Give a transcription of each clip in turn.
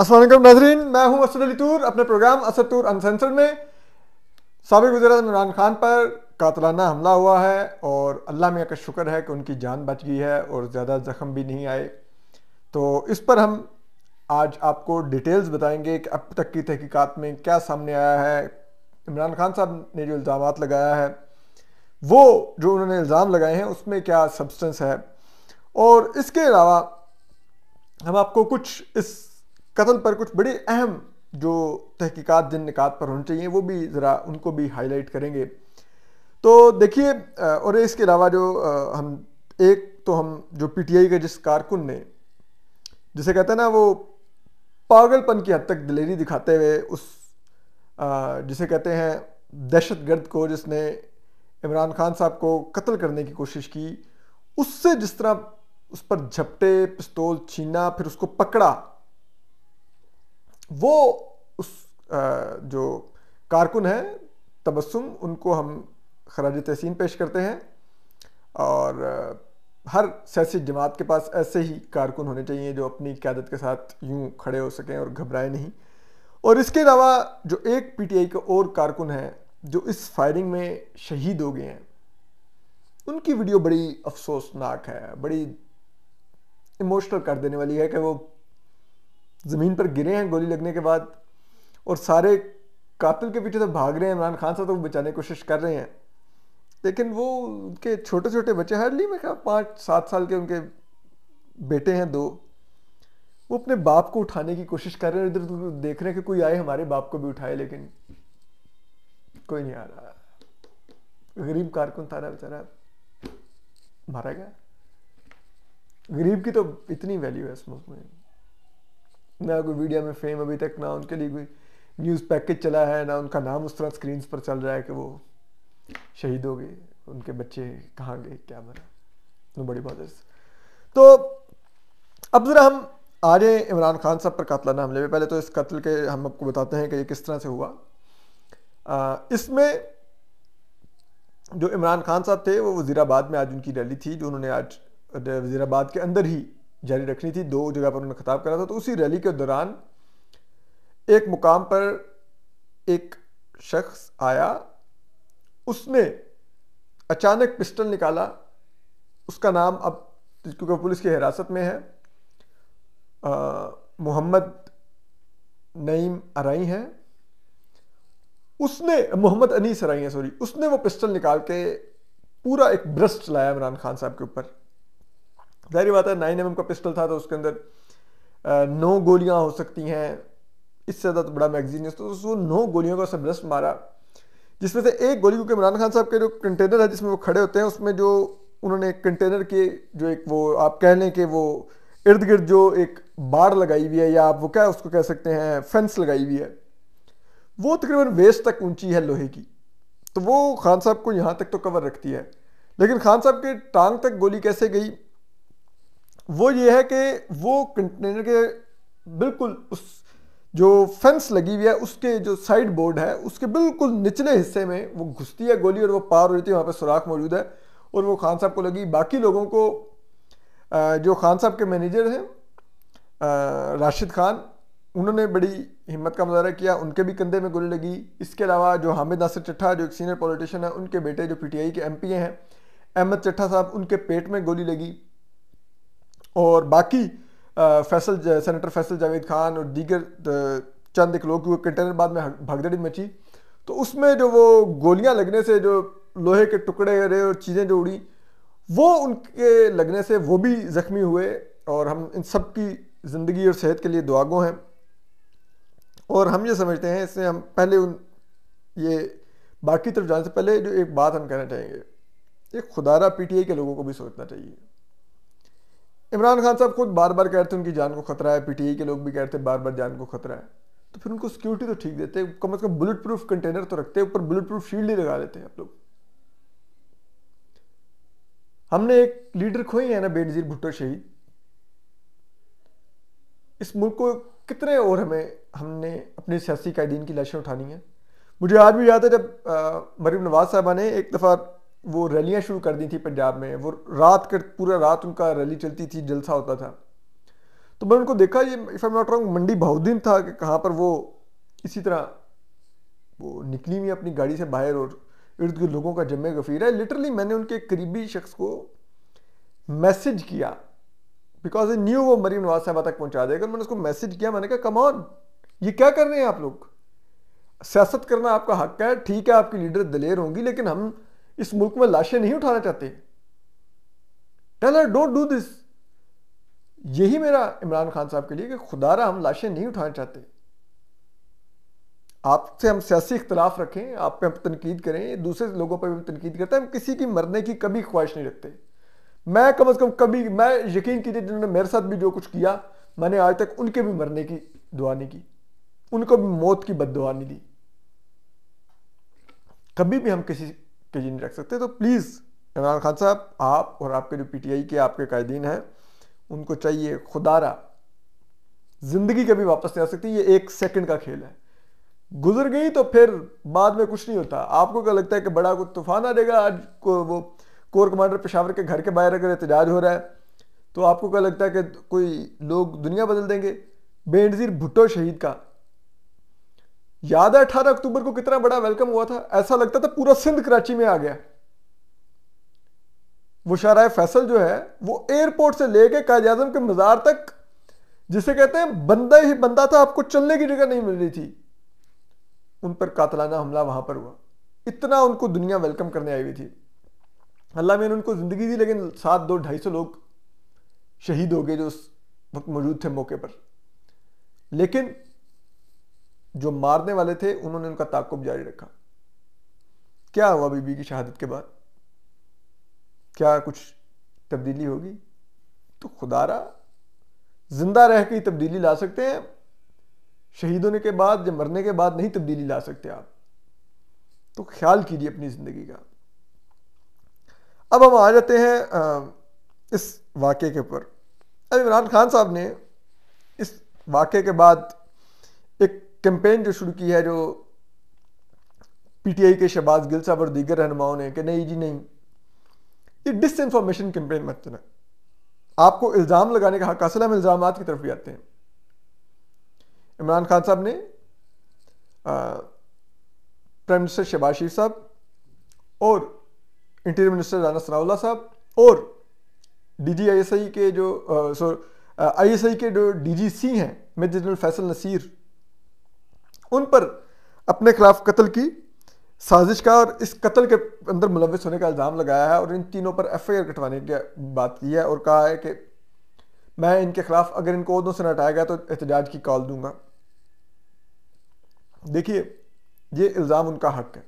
असलम नाजरीन मैं हूं असद अली टूर अपने प्रोग्राम असद टूर अनसेंसर में सबक वजी इमरान खान पर कातलाना हमला हुआ है और अल्लाह मियाँ का शुक्र है कि उनकी जान बच गई है और ज़्यादा ज़ख्म भी नहीं आए तो इस पर हम आज आपको डिटेल्स बताएंगे कि अब तक की तहकीकात में क्या सामने आया है इमरान खान साहब ने जो इल्ज़ाम लगाया है वो जो उन्होंने इल्ज़ाम लगाए हैं उसमें क्या सब्सटेंस है और इसके अलावा हम आपको कुछ इस कत्ल पर कुछ बड़ी अहम जो तहकीकात जिन निकात पर होनी चाहिए वो भी ज़रा उनको भी हाईलाइट करेंगे तो देखिए और इसके अलावा जो हम एक तो हम जो पीटीआई के जिस कारकुन ने जिसे कहते हैं ना वो पागलपन की हद तक दिलेरी दिखाते हुए उस जिसे कहते हैं दहशत गर्द को जिसने इमरान खान साहब को कत्ल करने की कोशिश की उससे जिस तरह उस पर झपटे पिस्तौल छीना फिर उसको पकड़ा वो उस जो कारकुन हैं तबस्सुम उनको हम खराज तहसीन पेश करते हैं और हर सियासी जमात के पास ऐसे ही कारकुन होने चाहिए जो अपनी क्यादत के साथ यूँ खड़े हो सकें और घबराए नहीं और इसके अलावा जो एक पीटीआई के और कारकुन हैं जो इस फायरिंग में शहीद हो गए हैं उनकी वीडियो बड़ी अफसोसनाक है बड़ी इमोशनल कर देने वाली है कि वो ज़मीन पर गिरे हैं गोली लगने के बाद और सारे कातिल के पीछे तो भाग रहे हैं इमरान खान साहब तो वो बचाने की कोशिश कर रहे हैं लेकिन वो उनके छोटे छोटे बच्चे हरली में क्या पाँच सात साल के उनके बेटे हैं दो वो अपने बाप को उठाने की कोशिश कर रहे हैं इधर उधर देख रहे हैं कि कोई आए हमारे बाप को भी उठाए लेकिन कोई नहीं आ रहा गरीब कारकुन था ना बेचारा मारा गया गरीब की तो इतनी वैल्यू है इस मुल्क में ना कोई मीडिया में फेम अभी तक ना उनके लिए कोई न्यूज़ पैकेज चला है ना उनका नाम उस तरह स्क्रीन पर चल रहा है कि वो शहीद हो गए उनके बच्चे कहाँ गए क्या मरा नो तो बड़ी बॉदर्स तो अब ज़रा हम आ रहे इमरान खान साहब पर कातलाना हमले में पहले तो इस कत्ल के हम आपको बताते हैं कि ये किस तरह से हुआ इसमें जो इमरान खान साहब थे वो वजीराबाद में आज उनकी रैली थी जो उन्होंने आज वजीराबाद के अंदर ही जारी रखनी थी दो जगह पर उन्होंने खिताब करा था तो उसी रैली के दौरान एक मुकाम पर एक शख्स आया उसने अचानक पिस्टल निकाला उसका नाम अब क्योंकि पुलिस की हिरासत में है मोहम्मद नईम अराई हैं उसने मोहम्मद अनीस अराई हैं सॉरी उसने वो पिस्टल निकाल के पूरा एक ब्रस्ट चलाया इमरान खान साहब के ऊपर जाहिर बात है नाइन एम का पिस्टल था तो उसके अंदर नौ गोलियां हो सकती हैं इससे ज़्यादा तो बड़ा मैगजीन तो उसको नौ गोलियों का सबरस्ट मारा जिसमें से एक गोली क्योंकि इमरान खान साहब के जो कंटेनर है जिसमें वो खड़े होते हैं उसमें जो उन्होंने कंटेनर के जो एक वो आप कह लें कि वो इर्द गिर्द जो एक बाड़ लगाई हुई है या आप वो क्या उसको कह सकते हैं फेंस लगाई हुई है वो तकरीबन वेस्ट तक ऊंची है लोहे की तो वो खान साहब को यहाँ तक तो कवर रखती है लेकिन खान साहब के टांग तक गोली कैसे गई वो ये है कि वो कंटेनर के बिल्कुल उस जो फेंस लगी हुई है उसके जो साइड बोर्ड है उसके बिल्कुल निचले हिस्से में वो घुसती है गोली और वो पार हो जाती है वहाँ पर सुराख मौजूद है और वो खान साहब को लगी बाकी लोगों को जो खान साहब के मैनेजर हैं राशिद खान उन्होंने बड़ी हिम्मत का मुजाहरा किया उनके भी कंधे में गोली लगी इसके अलावा जो हामिद नासिर चट्ठा जो एक सीनियर पॉलिटिशियन है उनके बेटे जो पीटीआई के एमपीए हैं अहमद चट्ठा साहब उनके पेट में गोली लगी और बाकी फैसल सेनेटर फैसल जावेद खान और दीगर चंद एक लोग बाद में भगदड़ी मची तो उसमें जो वो गोलियां लगने से जो लोहे के टुकड़े रहे और चीज़ें जो उड़ी वो उनके लगने से वो भी ज़ख्मी हुए और हम इन सब की ज़िंदगी और सेहत के लिए दुआगो हैं और हम ये समझते हैं इससे हम पहले उन ये बाकी तरफ जाने से पहले जो एक बात हम कहना चाहेंगे एक खुदारा पीटीआई के लोगों को भी सोचना चाहिए इमरान खान साहब खुद बार बार कहते हैं उनकी जान को खतरा है पीटीआई के लोग भी कहते हैं बार बार जान को खतरा है तो फिर उनको सिक्योरिटी तो ठीक देते कम अज कम बुलेट प्रूफ कंटेनर तो रखते ऊपर बुलेट प्रूफ शील्ड ही लगा लेते हैं आप लोग हमने एक लीडर खोई है ना बेनजीर भुट्टो शहीद इस मुल्क को कितने और हमें हमने अपने सियासी कायदीन की लाशें उठानी है मुझे आज भी याद है जब मरीम नवाज साहबा ने एक दफ़ा वो रैलियाँ शुरू कर दी थी पंजाब में वो रात कर पूरा रात उनका रैली चलती थी जलसा होता था तो मैंने उनको देखा ये if I not wrong Mandi Bahauddin था कि कहाँ पर वो इसी तरह वो निकली हुई अपनी गाड़ी से बाहर और इर्द गिर्द लोगों का जमे गफीर है लिटरली मैंने उनके करीबी शख्स को मैसेज किया बिकॉज ए न्यू वो मरीम नवाज साहबा तक पहुँचा देगा मैंने उसको मैसेज किया मैंने कहा कमॉन ये क्या कर रहे हैं आप लोग सियासत करना आपका हक है ठीक है आपकी लीडर दलेर होंगी लेकिन हम इस मुल्क में लाशें नहीं उठाना चाहते टेल डोंट डू दिस यही मेरा इमरान खान साहब के लिए कि खुदारा हम लाशें नहीं उठाना चाहते आपसे हम सियासी इख्तलाफ रखें आप पे हम तनकीद करें दूसरे लोगों पर भी तनकीद करते हैं हम किसी की मरने की कभी ख्वाहिश नहीं रखते मैं कम अज़ कम कभी मैं यकीन कीजिए जिन्होंने मेरे साथ भी जो कुछ किया मैंने आज तक उनके भी मरने की दुआ नहीं की उनको भी मौत की बद दुआ नहीं दी कभी भी हम किसी के जी नहीं रख सकते तो प्लीज़ इमरान खान साहब आप और आपके जो पीटीआई के आपके कायदीन हैं उनको चाहिए खुदारा ज़िंदगी कभी वापस नहीं आ सकती ये एक सेकंड का खेल है गुजर गई तो फिर बाद में कुछ नहीं होता आपको क्या लगता है कि बड़ा कुछ तूफान आ जाएगा आज को वो कोर कमांडर पेशावर के घर के बाहर अगर एहतजाज हो रहा है तो आपको क्या लगता है कि कोई लोग दुनिया बदल देंगे बेनज़ीर भुट्टो शहीद का याद है अठारह अक्टूबर को कितना बड़ा वेलकम हुआ था ऐसा लगता था पूरा सिंध कराची में आ गया वो शारा फैसल जो है वो एयरपोर्ट से लेके कायद आजम के मज़ार तक जिसे कहते हैं बंदा ही बंदा था आपको चलने की जगह नहीं मिल रही थी उन पर कातलाना हमला वहां पर हुआ इतना उनको दुनिया वेलकम करने आई हुई थी अल्लाह मैंने उनको ज़िंदगी दी लेकिन सात दो ढाई सौ लोग शहीद हो गए जो उस वक्त मौजूद थे मौके पर लेकिन जो मारने वाले थे उन्होंने उनका ताकुब जारी रखा क्या हुआ बीबी की शहादत के बाद क्या कुछ तब्दीली होगी तो खुदारा जिंदा रह के ही तब्दीली ला सकते हैं शहीद होने के बाद या मरने के बाद नहीं तब्दीली ला सकते आप तो ख्याल कीजिए अपनी ज़िंदगी का अब हम आ जाते हैं इस वाक्य के ऊपर अब इमरान खान साहब ने इस वाक्य के बाद एक कैंपेन जो शुरू की है जो पीटीआई के शहबाज गिल साहब और दीगर रहनुमाओं ने कि नहीं जी नहीं ये डिस इन्फॉर्मेशन कैंपेन मत चला आपको इल्ज़ाम लगाने का हक असल हम इल्ज़ाम की तरफ भी आते हैं इमरान खान साहब ने प्राइम मिनिस्टर शहबाज शरीफ साहब और इंटीरियर मिनिस्टर राना सनाउल्ला साहब और एस आई के जो सॉरी आई के जो सी हैं मेजर जनरल फैसल नसीर उन पर अपने खिलाफ कत्ल की साजिश का और इस कत्ल के अंदर मुलविस होने का इल्ज़ाम लगाया है और इन तीनों पर एफ आई आर कटवाने की बात की है और कहा है कि मैं इनके खिलाफ अगर इनको उदों से न हटाया गया तो एहतजाज की कॉल दूंगा देखिए ये इल्ज़ाम उनका हक है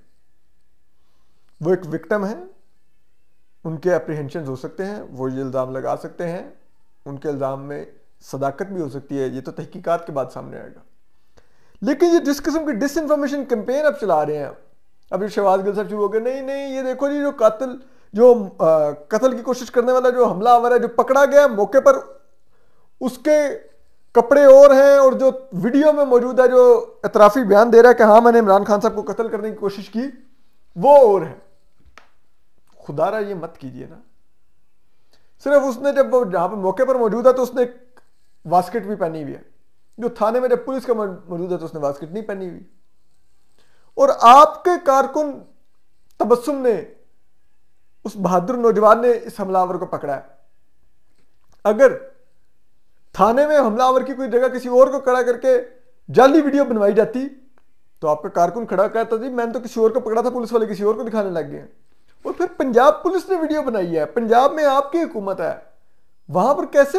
वो एक विक्टम है उनके अप्रीहेंशन हो सकते हैं वो ये इल्ज़ाम लगा सकते हैं उनके इल्ज़ाम में सदाकत भी हो सकती है ये तो तहकीकात के बाद सामने आएगा लेकिन ये जिस किस्म की डिस इन्फॉर्मेशन कैंपेन आप चला रहे हैं अब ये शहबाज गिल साहब शुरू हो गए नहीं नहीं ये देखो जी जो कतल जो कत्ल की कोशिश करने वाला जो हमला आवर है जो पकड़ा गया मौके पर उसके कपड़े और हैं और जो वीडियो में मौजूद है जो एतराफ़ी बयान दे रहा है कि हाँ मैंने इमरान खान साहब को कत्ल करने की कोशिश की वो और है खुदारा ये मत कीजिए ना सिर्फ उसने जब वो जहाँ मौके पर मौजूद है तो उसने एक वास्केट भी पहनी हुई है जो थाने में जब पुलिस का मौजूद है तो उसने वास्किट नहीं पहनी हुई और आपके कारकुन तबस्सुम ने उस बहादुर नौजवान ने इस हमलावर को पकड़ा है अगर थाने में हमलावर की कोई जगह किसी और को खड़ा करके जाली वीडियो बनवाई जाती तो आपका कारकुन खड़ा कहता जी मैंने तो किसी और को पकड़ा था पुलिस वाले किसी और को दिखाने लग गए और फिर पंजाब पुलिस ने वीडियो बनाई है पंजाब में आपकी हुकूमत है वहां पर कैसे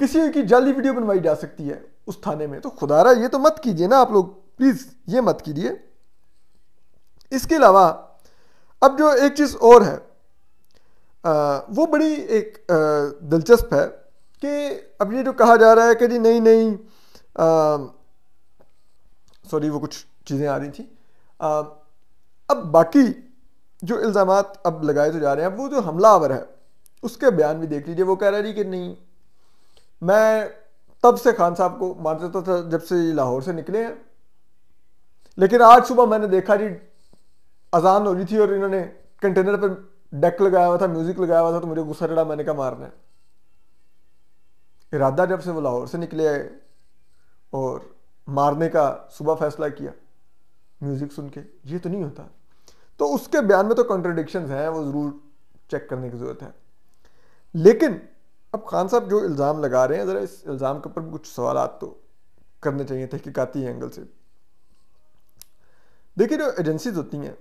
किसी की जाली वीडियो बनवाई जा सकती है उस थाने में तो खुदारा ये तो मत कीजिए ना आप लोग प्लीज़ ये मत कीजिए इसके अलावा अब जो एक चीज़ और है आ, वो बड़ी एक दिलचस्प है कि अब ये जो कहा जा रहा है कि जी नहीं नहीं सॉरी वो कुछ चीज़ें आ रही थी आ, अब बाकी जो इल्ज़ाम अब लगाए तो जा रहे हैं अब वो जो हमलावर है उसके बयान भी देख लीजिए वो कह रहा है जी कि नहीं मैं तब से खान साहब को मान देता तो था जब से लाहौर से निकले हैं लेकिन आज सुबह मैंने देखा जी अजान हो रही थी और इन्होंने कंटेनर पर डेक लगाया हुआ था म्यूजिक लगाया हुआ था तो मुझे गुस्सा चढ़ा मैंने कहा मारना है इरादा जब से वो लाहौर से निकले आए और मारने का सुबह फैसला किया म्यूजिक सुन के ये तो नहीं होता तो उसके बयान में तो कॉन्ट्रडिक्शन हैं वो ज़रूर चेक करने की ज़रूरत है लेकिन अब खान साहब जो इल्ज़ाम लगा रहे हैं ज़रा इस इल्ज़ाम के ऊपर कुछ सवाल तो करने चाहिए तहकीकती एंगल से देखिए जो एजेंसीज होती हैं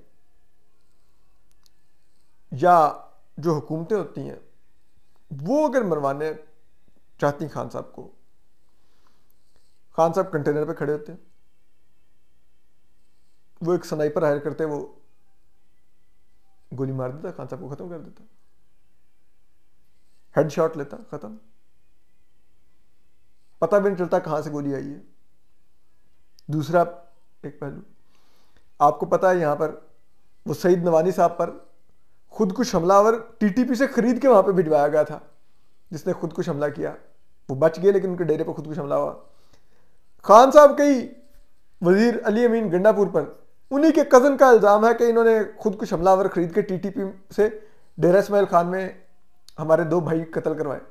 या जो हुकूमतें होती हैं वो अगर मरवाने चाहती खान साहब को खान साहब कंटेनर पे खड़े होते हैं वो एक स्नाइपर हायर करते वो गोली मार देता खान साहब को ख़त्म कर देता हेडशॉट लेता खत्म पता भी नहीं चलता कहाँ से गोली आई है दूसरा एक पहलू आपको पता है यहाँ पर वो सईद नवानी साहब पर खुद कुछ हमलावर टीटीपी से खरीद के वहां पे भिजवाया गया था जिसने खुद कुछ हमला किया वो बच गए लेकिन उनके डेरे पर खुद कुछ हमला हुआ खान साहब कई वजीर अली अमीन गंडापुर पर उन्हीं के कज़न का इल्ज़ाम है कि इन्होंने खुद कुछ हमलावर खरीद के टीटीपी से डेरा इसमाइल खान में हमारे दो भाई कत्ल करवाए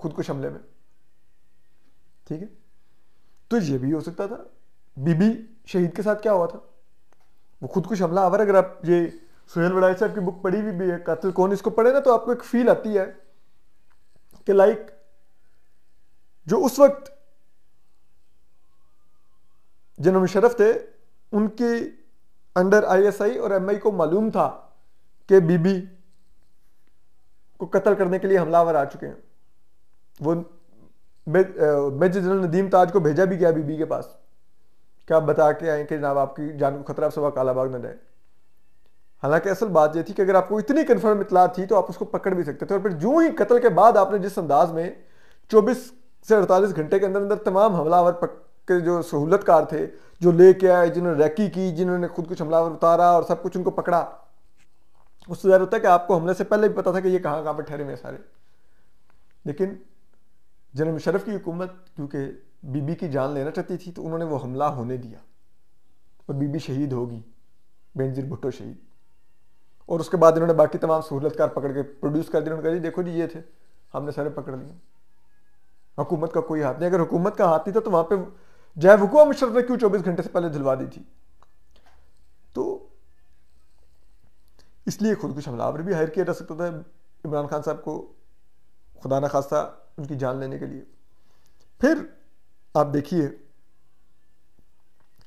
खुद को हमले में ठीक है तो ये भी हो सकता था बीबी शहीद के साथ क्या हुआ था वो खुद कुछ हमला आवर अगर आप ये सुहेल वड़ाई साहब की बुक पढ़ी हुई भी है कत्ल कौन इसको पढ़े ना तो आपको एक फील आती है कि लाइक जो उस वक्त जिन मुशरफ थे उनके अंडर आईएसआई और एमआई को मालूम था कि बीबी को कत्ल करने के लिए हमलावर आ चुके हैं वो मेजर जनरल नदीम ताज को भेजा भी गया बीबी के पास क्या आप बता के आए कि जनाब आपकी जान को खतरा सुबह कालाबाग न जाए हालांकि असल बात यह थी कि अगर आपको इतनी कन्फर्म इतला थी तो आप उसको पकड़ भी सकते थे और फिर जो ही कत्ल के बाद आपने जिस अंदाज में 24 से 48 घंटे के अंदर अंदर तमाम हमलावर के जो सहूलतकार थे जो लेके आए जिन्होंने रैकी की जिन्होंने खुद कुछ हमलावर उतारा और सब कुछ उनको पकड़ा उससे ज़ाहिर होता है कि आपको हमले से पहले भी पता था कि ये कहाँ कहाँ पर ठहरे हुए सारे लेकिन जनरल मुशरफ की हुकूमत क्योंकि बीबी की जान लेना चाहती थी तो उन्होंने वो हमला होने दिया और बीबी शहीद होगी बेनजीर भुट्टो शहीद और उसके बाद इन्होंने बाकी तमाम सहूलतकार पकड़ के प्रोड्यूस कर दिया उन्होंने कहा देखो जी ये थे हमने सारे पकड़ लिए हुकूमत का कोई हाथ नहीं अगर हुकूमत का हाथ नहीं था तो वहाँ पर जय वकूआ मुशरफ ने क्यों चौबीस घंटे से पहले धुलवा दी थी तो इसलिए खुदकुश हमलावर भी हायर किया जा सकता था इमरान खान साहब को खुदा न खास्ता उनकी जान लेने के लिए फिर आप देखिए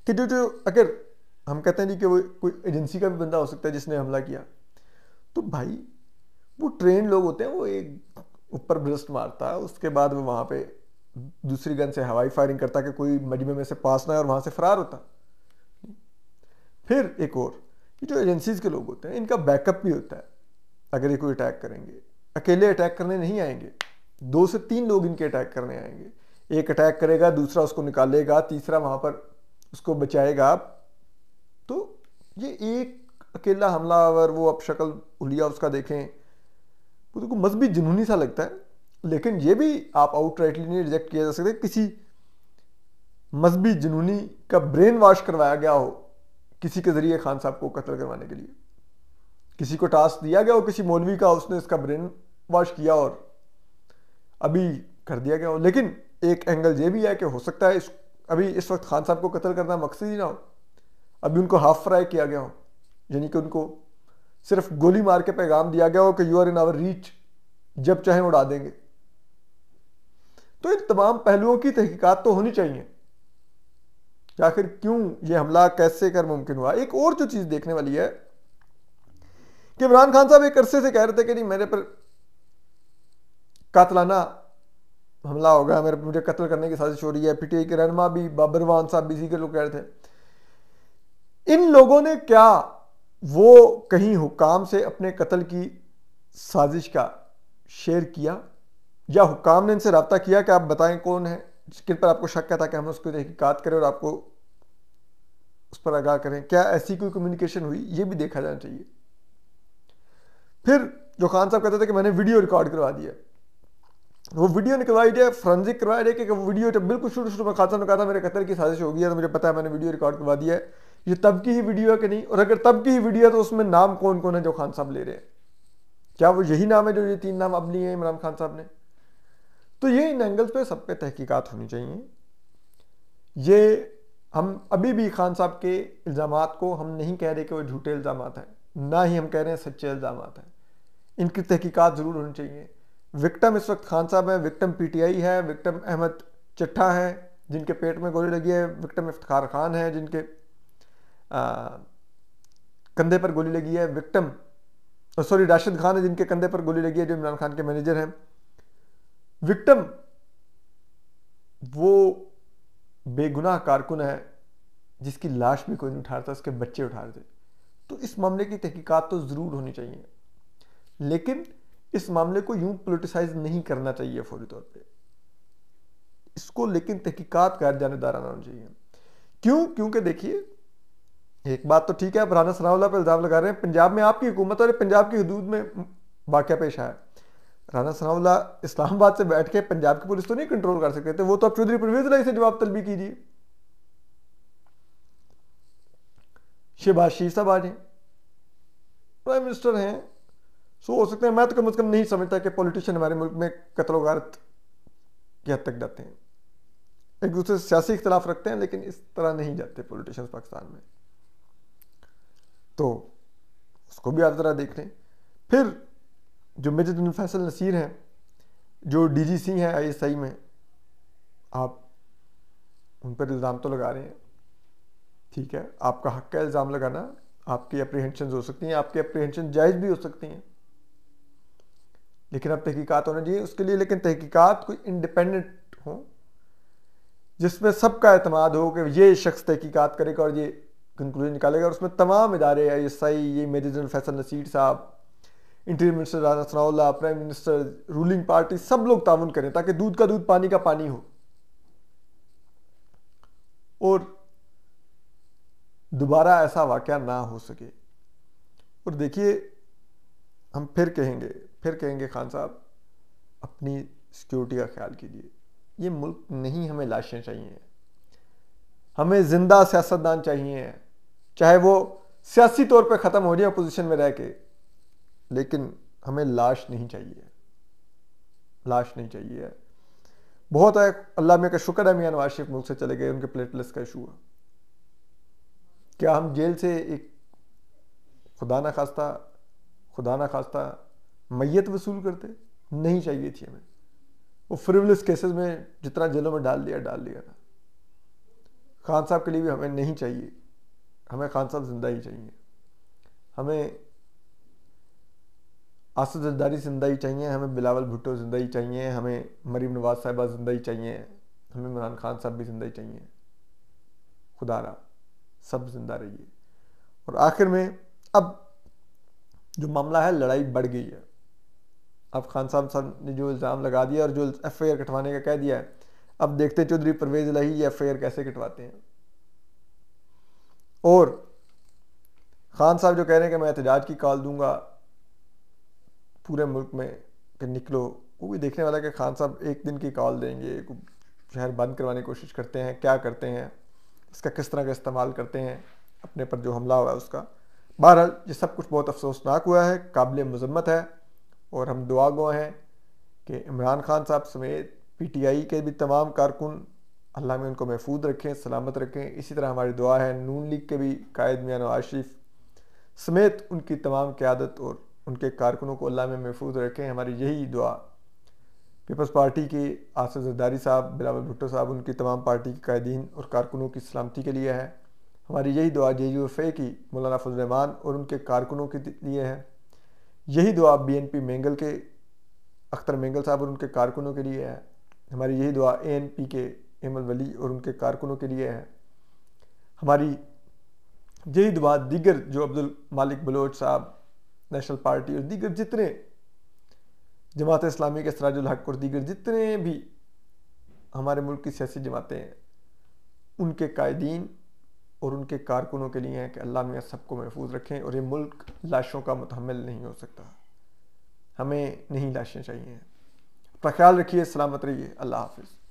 कि जो जो अगर हम कहते हैं नहीं कि वो कोई एजेंसी का भी बंदा हो सकता है जिसने हमला किया तो भाई वो ट्रेन लोग होते हैं वो एक ऊपर ब्रस्ट मारता है उसके बाद वो वहाँ पे दूसरी गन से हवाई फायरिंग करता कि कोई मजमे में से पास ना है और वहाँ से फरार होता फिर एक और जो एजेंसीज के लोग होते हैं इनका बैकअप भी होता है अगर ये कोई अटैक करेंगे अकेले अटैक करने नहीं आएंगे दो से तीन लोग इनके अटैक करने आएंगे एक अटैक करेगा दूसरा उसको निकालेगा तीसरा वहाँ पर उसको बचाएगा तो ये एक अकेला हमलावर वो अब शक्ल उलिया उसका देखें वो तो भी जुनूनी सा लगता है लेकिन ये भी आप आउटराइटली नहीं रिजेक्ट किया जा सकता किसी मजहबी जुनूनी का ब्रेन वॉश करवाया गया हो किसी के ज़रिए खान साहब को कत्ल करवाने के लिए किसी को टास्क दिया गया और किसी मौलवी का उसने इसका ब्रेन वॉश किया और अभी कर दिया गया हो लेकिन एक एंगल ये भी है कि हो सकता है इस अभी इस वक्त खान साहब को कत्ल करना मकसद ही ना हो अभी उनको हाफ फ्राई किया गया हो यानी कि उनको सिर्फ गोली मार के पैगाम दिया गया हो कि you are in our reach जब चाहे उड़ा देंगे तो इन तमाम पहलुओं की तहकीकत तो होनी चाहिए आखिर क्यों ये हमला कैसे कर मुमकिन हुआ एक और जो चीज़ देखने वाली है कि इमरान खान साहब एक अरसे से कह रहे थे कि नहीं मेरे पर कातलाना हमला होगा मेरे मुझे कत्ल करने की साजिश हो रही है पीटीआई के रहनमा भी बाबरवान साहब भी जीकर लोग कह रहे थे इन लोगों ने क्या वो कहीं हुकाम से अपने कत्ल की साजिश का शेयर किया या हुकाम ने इनसे रबता किया कि आप बताएं कौन है जिक्र पर आपको शक है ताकि हम उसको तहकीकत करें और आपको उस पर आगाह करें क्या ऐसी कोई कम्युनिकेशन हुई ये भी देखा जाना चाहिए फिर जो खान साहब कहते थे कि मैंने वीडियो रिकॉर्ड करवा दिया वो वीडियो निकलवाई दिया फ्रेंजिक करवाया दिया कि वीडियो जब बिल्कुल शुरू शुरू में खान साहब ने कहा था मेरे कतर की साजिश हो गई है तो मुझे पता है मैंने वीडियो रिकॉर्ड करवा दिया है ये तब की ही वीडियो है कि नहीं और अगर तब की ही वीडियो है तो उसमें नाम कौन कौन है जो खान साहब ले रहे हैं क्या वो यही नाम है जो ये तीन नाम अब लिए हैं इमरान खान साहब ने तो ये इन एंगल्स पे सब पे तहकीकात होनी चाहिए ये हम अभी भी खान साहब के इल्ज़ाम को हम नहीं कह रहे कि वो झूठे इल्ज़ाम हैं ना ही हम कह रहे हैं सच्चे इल्ज़ाम हैं इनकी तहकीकात ज़रूर होनी चाहिए विक्टम इस वक्त खान साहब हैं विक्टम पीटीआई है विक्टम अहमद चट्ठा है जिनके पेट में गोली लगी है विक्टम इफ्तार खान है जिनके आ, कंधे पर गोली लगी है विक्टम सॉरी राशिद खान है जिनके कंधे पर गोली लगी है जो इमरान खान के मैनेजर हैं विक्टम वो बेगुनाह कारकुन है जिसकी लाश भी कोई नहीं उठा रहा था उसके बच्चे उठा रहे थे तो इस मामले की तहकीकात तो ज़रूर होनी चाहिए लेकिन इस मामले को यूं पोलिटिसाइज नहीं करना चाहिए फौरी तौर पे इसको लेकिन तहकीकात गैर आना होनी चाहिए क्यों क्योंकि देखिए एक बात तो ठीक है आप राना सनाउल्ला पर इल्ज़ाम लगा रहे हैं पंजाब में आपकी हुकूमत और पंजाब की हदूद में वाक्य पेश आया राना सनाउल्ला इस्लामाबाद से बैठ के पंजाब की पुलिस तो नहीं कंट्रोल कर सकते थे वो तो आप चौधरी परवेज लाई से जवाब तलबी कीजिए शहबाज शी साहब आ जाए प्राइम मिनिस्टर हैं सो हो सकते हैं मैं तो कम अज़ कम नहीं समझता कि पॉलिटिशियन हमारे मुल्क में कतलो गारत की हद तक जाते हैं एक दूसरे से सियासी इख्तलाफ रखते हैं लेकिन इस तरह नहीं जाते पॉलिटिशियंस पाकिस्तान में तो उसको भी आप ज़रा देख लें फिर जो मिजद फैसल नसीर हैं जो डी जी सी हैं आई एस आई में आप उन पर इल्ज़ाम तो लगा रहे हैं ठीक है आपका हक का इल्ज़ाम लगाना आपकी अप्रीहेंशन हो सकती हैं आपकी अप्रीहेंशन जायज़ भी हो सकती हैं लेकिन अब तहकीकात होना चाहिए उसके लिए लेकिन तहकीकात कोई इंडिपेंडेंट हो जिसमें सबका अतमाद हो कि ये शख्स तहकीकात करेगा और ये कंक्लूजन निकालेगा और उसमें तमाम इदारे आई एस आई ये मेजर जनरल फैसल नसीर साहब interior minister Raja Sanaullah prime minister ruling party सब लोग ताउन करें ताकि दूध का दूध पानी का पानी हो और दोबारा ऐसा वाक़ ना हो सके और देखिए हम फिर कहेंगे फिर कहेंगे खान साहब अपनी सिक्योरिटी का ख्याल कीजिए ये मुल्क नहीं हमें लाशें चाहिए हमें ज़िंदा सियासतदान चाहिए चाहे वो सियासी तौर पे ख़त्म हो जाए अपोजिशन में रह के लेकिन हमें लाश नहीं चाहिए लाश नहीं चाहिए बहुत है अल्लाह में का शुक्र है मियाँ नवाज शरीफ मुल्क से चले गए उनके प्लेटलेस का इशू हुआ क्या हम जेल से एक खुदा ना खास्ता खुदा ना खास्ता मैत वसूल करते नहीं चाहिए थी हमें वो फ्रिवलिस केसेस में जितना जेलों में डाल दिया डाल दिया था खान साहब के लिए भी हमें नहीं चाहिए हमें खान साहब ज़िंदा ही चाहिए हमें आसद जरदारी जिंदा ही चाहिए हमें बिलावल भुट्टो जिंदा ही चाहिए हमें मरीम नवाज साहिबा जिंदा ही चाहिए हमें इमरान खान साहब भी जिंदा ही चाहिए रहा सब जिंदा रहिए और आखिर में अब जो मामला है लड़ाई बढ़ गई है अब खान साहब साहब ने जो इल्ज़ाम लगा दिया और जो एफ आई आर कटवाने का कह दिया है अब देखते हैं चौधरी परवेज लही ये एफ आई आर कैसे कटवाते हैं और खान साहब जो कह रहे हैं कि मैं एहतजाज की कॉल दूंगा पूरे मुल्क में कि निकलो वो भी देखने वाला कि खान साहब एक दिन की कॉल देंगे शहर बंद करवाने की कोशिश करते हैं क्या करते हैं इसका किस तरह का इस्तेमाल करते हैं अपने पर जो हमला हुआ है उसका बहरहाल ये सब कुछ बहुत अफसोसनाक हुआ है काबिल मजम्मत है और हम दुआ गुआ हैं कि इमरान खान साहब समेत पी टी आई के भी तमाम कारकुन अल्लाह में उनको महफूज रखें सलामत रखें इसी तरह हमारी दुआ है नून लीग के भी कायद मियाँ नवाज शरीफ समेत उनकी तमाम क्यादत और उनके कारकुनों को अल्लाह में महफूज रखें हमारी यही दुआ पीपल्स पार्टी के आसद जरदारी साहब बिलावल भुट्टो साहब उनकी तमाम पार्टी के कायदीन और कारकुनों की सलामती के लिए है हमारी यही दुआ जे यू एफ ए की मौलाना फजलरहमान और उनके कारकुनों के लिए है यही दुआ बी एन पी मेंगल के अख्तर मेंगल साहब और उनके कारकुनों के लिए है हमारी यही दुआ ए एन पी के अहमद वली और उनके कारकुनों के लिए है हमारी यही दुआ दीगर जो अब्दुल मालिक बलोच साहब नेशनल पार्टी और दीगर जितने जमात इस्लामी के सराजुल हक और दीगर जितने भी हमारे मुल्क की सियासी जमातें हैं उनके कायदीन और उनके कारकुनों के लिए हैं कि अल्लाह मियाँ सबको महफूज रखें और ये मुल्क लाशों का मतहमल नहीं हो सकता हमें नहीं लाशें चाहिए अपना ख्याल रखिए सलामत रहिए अल्लाह हाफिज़